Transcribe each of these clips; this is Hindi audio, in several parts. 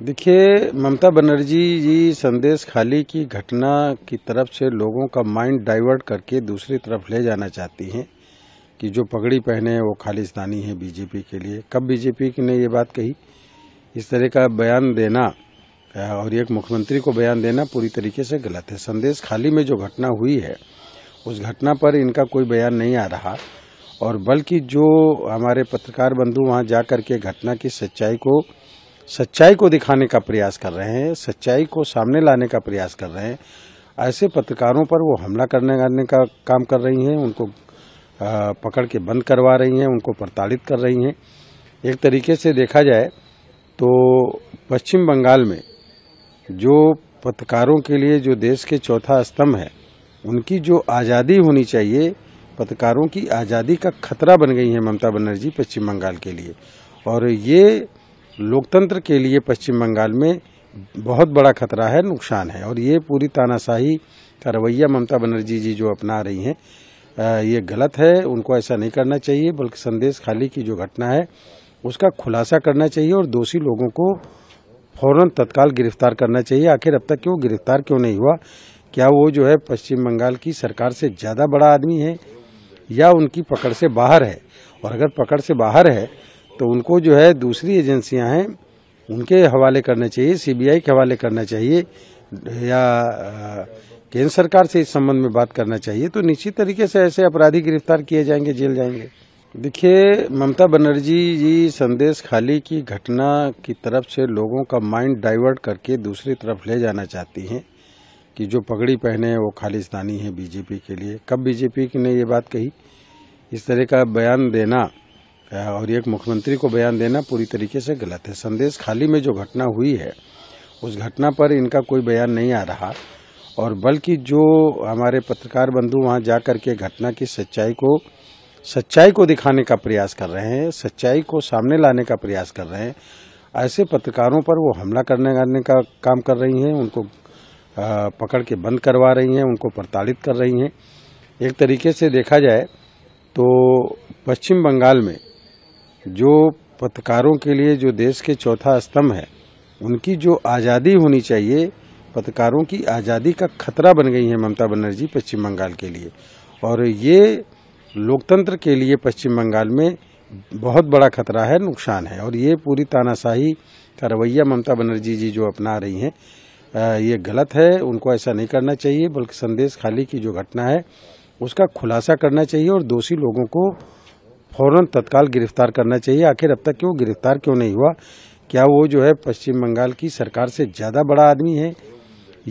देखिए ममता बनर्जी जी संदेश खाली की घटना की तरफ से लोगों का माइंड डाइवर्ट करके दूसरी तरफ ले जाना चाहती हैं कि जो पगड़ी पहने वो खालिस्तानी है बीजेपी के लिए कब बीजेपी की ने ये बात कही इस तरह का बयान देना और एक मुख्यमंत्री को बयान देना पूरी तरीके से गलत है संदेश खाली में जो घटना हुई है उस घटना पर इनका कोई बयान नहीं आ रहा और बल्कि जो हमारे पत्रकार बंधु वहाँ जा करके के घटना की सच्चाई को सच्चाई को दिखाने का प्रयास कर रहे हैं सच्चाई को सामने लाने का प्रयास कर रहे हैं ऐसे पत्रकारों पर वो हमला करने करने का काम कर रही हैं उनको पकड़ के बंद करवा रही हैं उनको प्रताड़ित कर रही हैं एक तरीके से देखा जाए तो पश्चिम बंगाल में जो पत्रकारों के लिए जो देश के चौथा स्तंभ है उनकी जो आज़ादी होनी चाहिए पत्रकारों की आज़ादी का खतरा बन गई है ममता बनर्जी पश्चिम बंगाल के लिए और ये लोकतंत्र के लिए पश्चिम बंगाल में बहुत बड़ा खतरा है नुकसान है और ये पूरी तानाशाही का रवैया ममता बनर्जी जी जो अपना रही हैं ये गलत है उनको ऐसा नहीं करना चाहिए बल्कि संदेश खाली की जो घटना है उसका खुलासा करना चाहिए और दोषी लोगों को फौरन तत्काल गिरफ्तार करना चाहिए आखिर अब तक क्यों गिरफ्तार क्यों नहीं हुआ क्या वो जो है पश्चिम बंगाल की सरकार से ज़्यादा बड़ा आदमी है या उनकी पकड़ से बाहर है और अगर पकड़ से बाहर है तो उनको जो है दूसरी एजेंसियां हैं उनके हवाले करने चाहिए सीबीआई के हवाले करना चाहिए या केंद्र सरकार से इस संबंध में बात करना चाहिए तो निश्चित तरीके से ऐसे अपराधी गिरफ्तार किए जाएंगे जेल जाएंगे देखिए ममता बनर्जी जी संदेश खाली की घटना की तरफ से लोगों का माइंड डाइवर्ट करके दूसरी तरफ ले जाना चाहती हैं कि जो पगड़ी पहने वो खालिस्तानी है बीजेपी के लिए कब बीजेपी ने ये बात कही इस तरह का बयान देना और एक मुख्यमंत्री को बयान देना पूरी तरीके से गलत है संदेश खाली में जो घटना हुई है उस घटना पर इनका कोई बयान नहीं आ रहा और बल्कि जो हमारे पत्रकार बंधु वहाँ जा कर के घटना की सच्चाई को सच्चाई को दिखाने का प्रयास कर रहे हैं सच्चाई को सामने लाने का प्रयास कर रहे हैं ऐसे पत्रकारों पर वो हमला करने करने का काम कर रही हैं उनको पकड़ के बंद करवा रही हैं उनको प्रताड़ित कर रही हैं एक तरीके से देखा जाए तो पश्चिम बंगाल में जो पत्रकारों के लिए जो देश के चौथा स्तंभ है उनकी जो आज़ादी होनी चाहिए पत्रकारों की आज़ादी का खतरा बन गई है ममता बनर्जी पश्चिम बंगाल के लिए और ये लोकतंत्र के लिए पश्चिम बंगाल में बहुत बड़ा खतरा है नुकसान है और ये पूरी तानाशाही का रवैया ममता बनर्जी जी जो अपना रही हैं ये गलत है उनको ऐसा नहीं करना चाहिए बल्कि संदेश खाली की जो घटना है उसका खुलासा करना चाहिए और दोषी लोगों को फौरन तत्काल गिरफ्तार करना चाहिए आखिर अब तक क्यों गिरफ्तार क्यों नहीं हुआ क्या वो जो है पश्चिम बंगाल की सरकार से ज़्यादा बड़ा आदमी है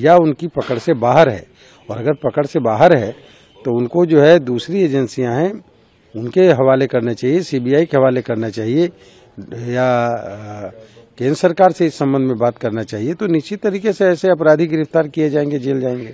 या उनकी पकड़ से बाहर है और अगर पकड़ से बाहर है तो उनको जो है दूसरी एजेंसियां हैं उनके हवाले करना चाहिए सीबीआई के हवाले करना चाहिए या केंद्र सरकार से इस संबंध में बात करना चाहिए तो निश्चित तरीके से ऐसे अपराधी गिरफ्तार किए जाएंगे जेल जाएंगे